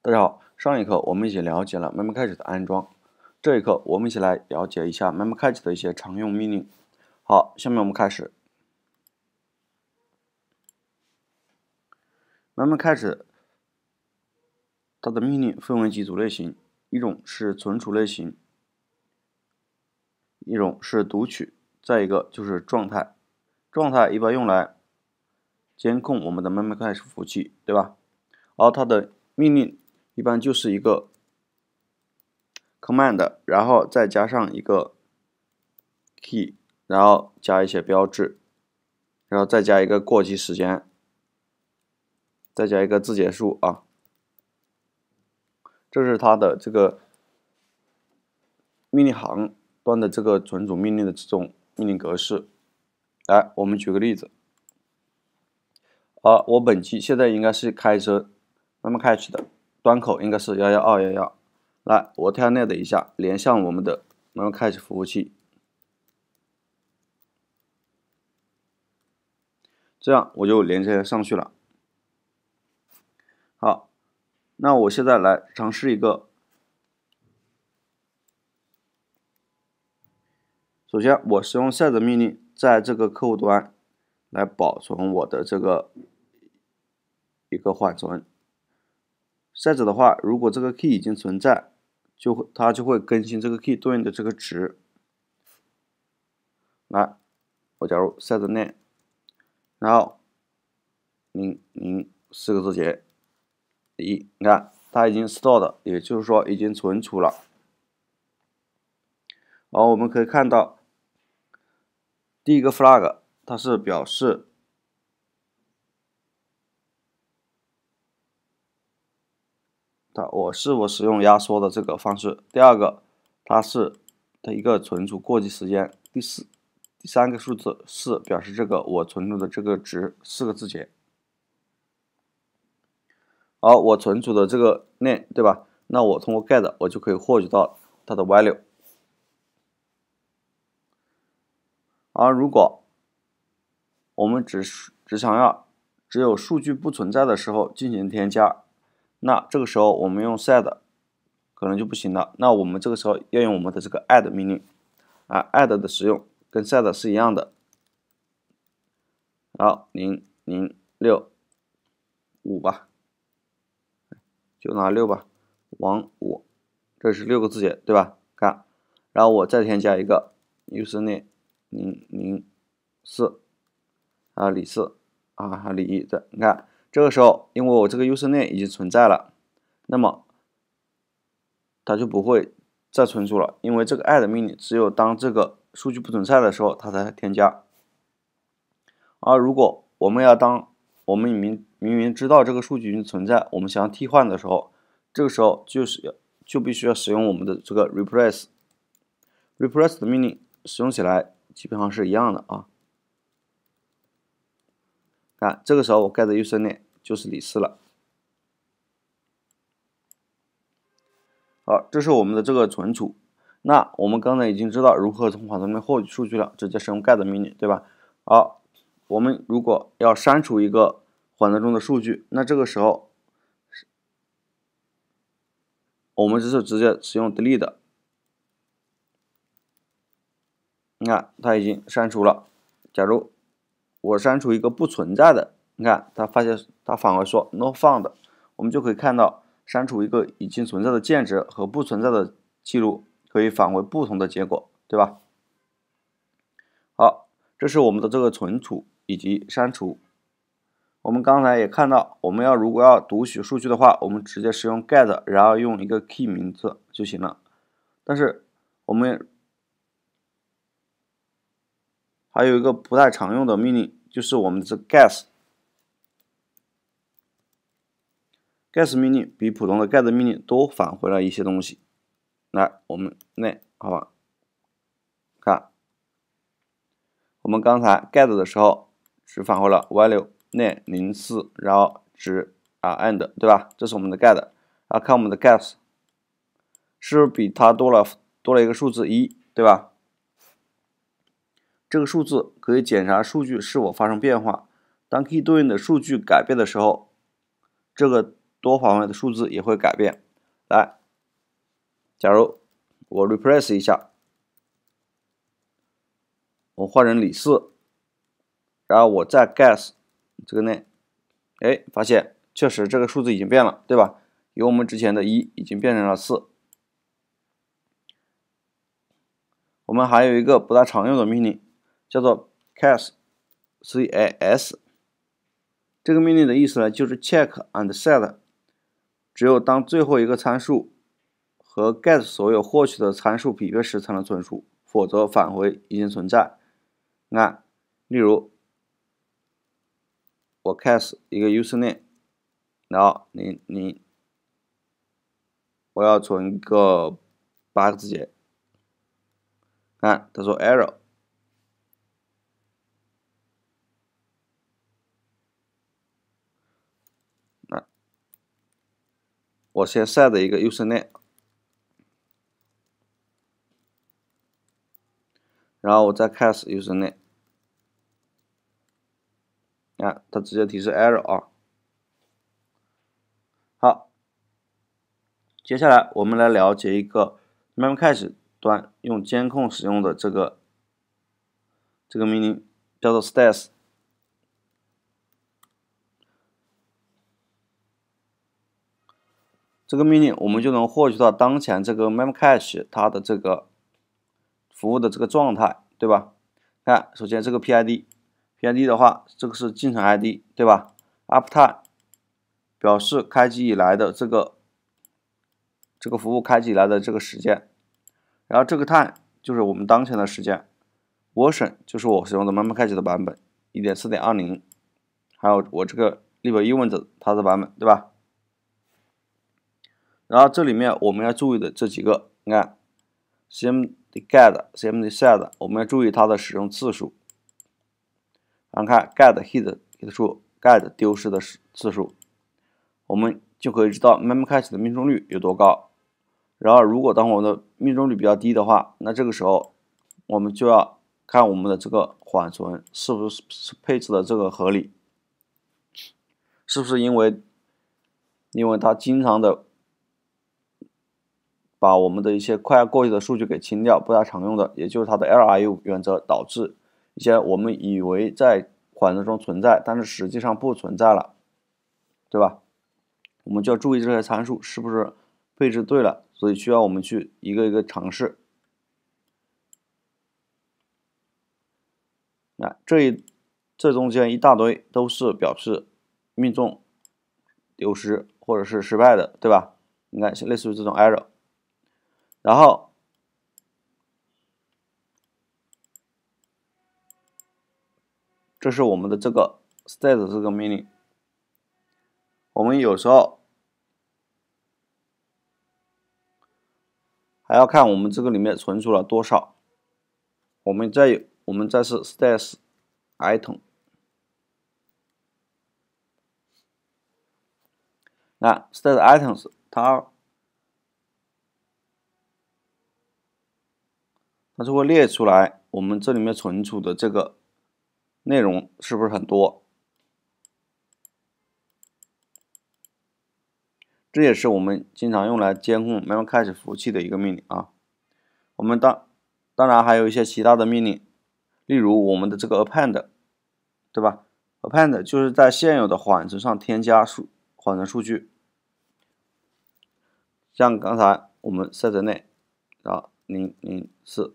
大家好，上一课我们已经了解了 Memcached 的安装，这一课我们一起来了解一下 Memcached 的一些常用命令。好，下面我们开始。Memcached 它的命令分为几组类型，一种是存储类型，一种是读取，再一个就是状态。状态一般用来监控我们的 Memcached 服务器，对吧？而它的命令。一般就是一个 command，然后再加上一个 key，然后加一些标志，然后再加一个过期时间，再加一个字节数啊。这是它的这个命令行端的这个存储命令的这种命令格式。来，我们举个例子啊，我本期现在应该是开车，那么开车的。端口应该是幺幺二幺幺，来，我 telnet 一下，连上我们的然后开启服务器，这样我就连接上去了。好，那我现在来尝试一个，首先我使用 s e t 命令，在这个客户端来保存我的这个一个缓存。set 的话，如果这个 key 已经存在，就会它就会更新这个 key 对应的这个值。来，我假如 set name，然后零零四个字节，一，你看它已经 store d 也就是说已经存储了。然后我们可以看到第一个 flag，它是表示。我是否使用压缩的这个方式？第二个，它是的一个存储过期时间。第四，第三个数字四表示这个我存储的这个值四个字节。而我存储的这个链对吧？那我通过 get 我就可以获取到它的 value。而如果我们只只想要只有数据不存在的时候进行添加。那这个时候我们用 sed 可能就不行了。那我们这个时候要用我们的这个 add 命令啊，add 的使用跟 sed 是一样的。好，零零六五吧，就拿六吧，往五，这是六个字节对吧？看，然后我再添加一个 u s r n e 零零四啊，李四啊，李一的，看。这个时候，因为我这个 u s e r n a m e 已经存在了，那么它就不会再存储了。因为这个 d 的命令只有当这个数据不存在的时候，它才添加。而如果我们要当我们明明明知道这个数据已经存在，我们想要替换的时候，这个时候就是要就必须要使用我们的这个 replace。replace 的命令使用起来基本上是一样的啊。啊，这个时候我盖的 a m e 就是李四了。好，这是我们的这个存储。那我们刚才已经知道如何从缓存里面获取数据了，直接使用 g e 的命令，对吧？好，我们如果要删除一个缓存中的数据，那这个时候我们就是直接使用 delete。你看，它已经删除了。假如我删除一个不存在的，你看，他发现他反而说 no found，我们就可以看到删除一个已经存在的键值和不存在的记录可以返回不同的结果，对吧？好，这是我们的这个存储以及删除。我们刚才也看到，我们要如果要读取数据的话，我们直接使用 get，然后用一个 key 名字就行了。但是我们还有一个不太常用的命令。就是我们这 g e s g e s 命令比普通的 get 命令多返回了一些东西。来，我们 n 好吧？看，我们刚才 get 的时候只返回了 value n a 零四，然后值啊 end 对吧？这是我们的 get。啊，看我们的 get，是不是比它多了多了一个数字一，对吧？这个数字可以检查数据是否发生变化。当 K e y 对应的数据改变的时候，这个多环位的数字也会改变。来，假如我 repress 一下，我换成李四，然后我再 guess 这个 name，哎，发现确实这个数字已经变了，对吧？由我们之前的一已经变成了4。我们还有一个不太常用的命令。叫做 CAS，C A S，这个命令的意思呢，就是 Check and Set，只有当最后一个参数和 Get 所有获取的参数匹配时，才能存储，否则返回已经存在。那例如我 CAS 一个 username，然后你你我要存一个八个字节，看，他说 error。我先 set 一个 username，然后我再 cast username，你看它直接提示 error 啊。好，接下来我们来了解一个 memcache 端用监控使用的这个这个命令，叫做 stats。这个命令，我们就能获取到当前这个 memcache 它的这个服务的这个状态，对吧？看，首先这个 PID，PID 的话，这个是进程 ID，对吧？uptime 表示开机以来的这个这个服务开机以来的这个时间，然后这个 time 就是我们当前的时间，version 就是我使用的 memcache 的版本，一点四点二零，还有我这个六百一 n t 它的版本，对吧？然后这里面我们要注意的这几个，你看，sim get sim set，我们要注意它的使用次数。然后看 get hit hit 数，get 丢失的次数，我们就可以知道 memcache 的命中率有多高。然后如果当我们的命中率比较低的话，那这个时候我们就要看我们的这个缓存是不是配置的这个合理，是不是因为因为它经常的。把我们的一些快要过期的数据给清掉，不太常用的，也就是它的 LRU 原则导致一些我们以为在缓存中存在，但是实际上不存在了，对吧？我们就要注意这些参数是不是配置对了，所以需要我们去一个一个尝试。那这一这中间一大堆都是表示命中、丢失或者是失败的，对吧？你看，类似于这种 error。然后，这是我们的这个 s t a t e 这个命令。我们有时候还要看我们这个里面存储了多少。我们再有，我们再是 s t a t u s item。那 s t a t e items 它它就会列出来我们这里面存储的这个内容是不是很多？这也是我们经常用来监控、慢慢开始服务器的一个命令啊。我们当当然还有一些其他的命令，例如我们的这个 append，对吧？append 就是在现有的缓存上添加数缓存数据，像刚才我们设置内啊零零四。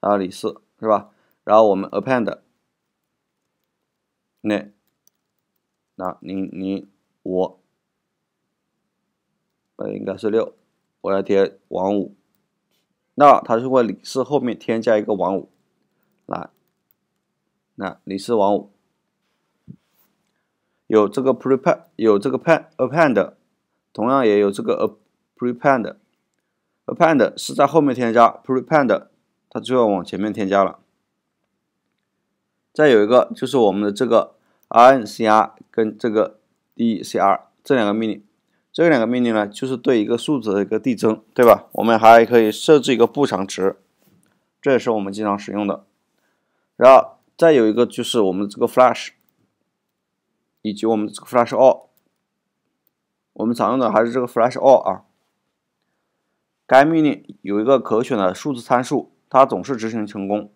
然后李四，是吧？然后我们 append，那那你你我呃，应该是六，我要填王五。那他是会李四后面添加一个王五，来，那李四王五有这个 p r e p a r e 有这个 p append，a 同样也有这个 append，append 是在后面添加 p r e p e r d 它就要往前面添加了。再有一个就是我们的这个 incr 跟这个 decr 这两个命令，这两个命令呢，就是对一个数字的一个递增，对吧？我们还可以设置一个步长值，这也是我们经常使用的。然后再有一个就是我们这个 flash，以及我们这个 flash all。我们常用的还是这个 flash all 啊。该命令有一个可选的数字参数。它总是执行成功，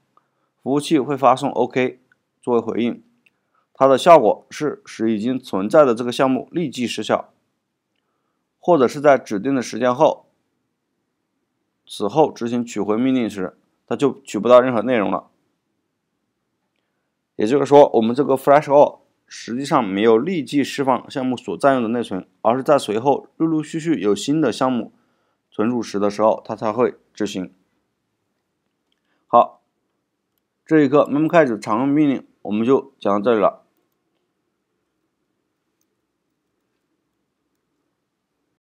服务器会发送 OK 作为回应。它的效果是使已经存在的这个项目立即失效，或者是在指定的时间后。此后执行取回命令时，它就取不到任何内容了。也就是说，我们这个 f l a s h all 实际上没有立即释放项目所占用的内存，而是在随后陆陆续续有新的项目存储时的时候，它才会执行。好，这一课我们开始常用命令，我们就讲到这里了。